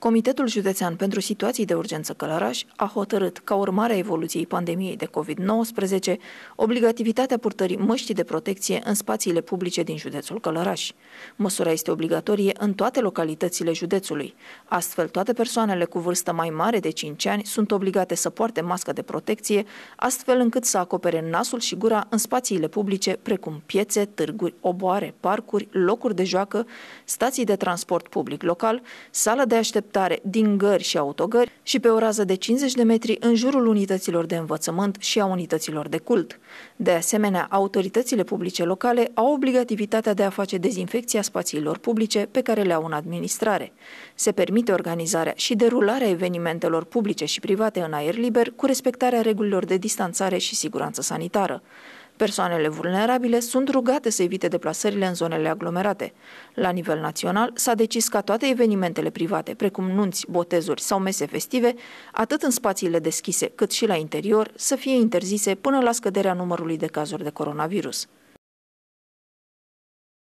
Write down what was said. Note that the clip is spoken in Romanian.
Comitetul Județean pentru Situații de Urgență Călăraș a hotărât, ca urmare a evoluției pandemiei de COVID-19, obligativitatea purtării măștii de protecție în spațiile publice din județul Călăraș. Măsura este obligatorie în toate localitățile județului. Astfel, toate persoanele cu vârstă mai mare de 5 ani sunt obligate să poarte mască de protecție, astfel încât să acopere nasul și gura în spațiile publice, precum piețe, târguri, oboare, parcuri, locuri de joacă, stații de transport public local, sală de așteptare deșteptare din gări și autogări și pe o rază de 50 de metri în jurul unităților de învățământ și a unităților de cult. De asemenea, autoritățile publice locale au obligativitatea de a face dezinfecția spațiilor publice pe care le au în administrare. Se permite organizarea și derularea evenimentelor publice și private în aer liber cu respectarea regulilor de distanțare și siguranță sanitară. Persoanele vulnerabile sunt rugate să evite deplasările în zonele aglomerate. La nivel național, s-a decis ca toate evenimentele private, precum nunți, botezuri sau mese festive, atât în spațiile deschise cât și la interior, să fie interzise până la scăderea numărului de cazuri de coronavirus.